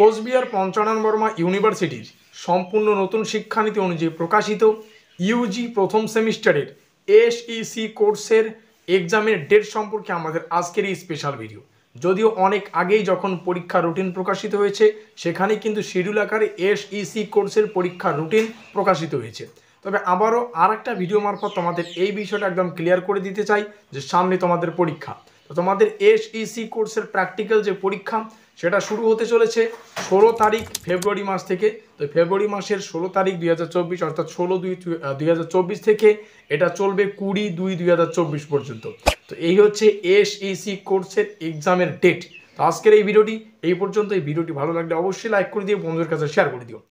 কোচবিহার পঞ্চানন বর্মা ইউনিভার্সিটির সম্পূর্ণ নতুন শিক্ষানীতি অনুযায়ী প্রকাশিত ইউজি প্রথম সেমিস্টারের এসইসি e কোর্সের এক্সামের ডেট সম্পর্কে আমাদের আজকের এই স্পেশাল ভিডিও যদিও অনেক আগেই যখন পরীক্ষা রুটিন প্রকাশিত হয়েছে সেখানে কিন্তু শিডিউল আকারে এসইসি e কোর্সের পরীক্ষা রুটিন প্রকাশিত হয়েছে তবে আবারও আর একটা ভিডিও মারফত তোমাদের এই বিষয়টা একদম ক্লিয়ার করে দিতে চাই যে সামনে তোমাদের পরীক্ষা তো তোমাদের ইসি কোর্সের প্র্যাকটিক্যাল যে পরীক্ষা সেটা শুরু হতে চলেছে ষোলো তারিখ ফেব্রুয়ারি মাস থেকে তো ফেব্রুয়ারি মাসের ষোলো তারিখ দুই অর্থাৎ ষোলো দুই দুই থেকে এটা চলবে কুড়ি দুই দুই পর্যন্ত তো এই হচ্ছে এস ইসি কোর্সের এক্সামের ডেট তো আজকের এই ভিডিওটি এই পর্যন্ত এই ভিডিওটি ভালো লাগলে অবশ্যই লাইক করে দিও বন্ধুদের কাছে শেয়ার করে দিও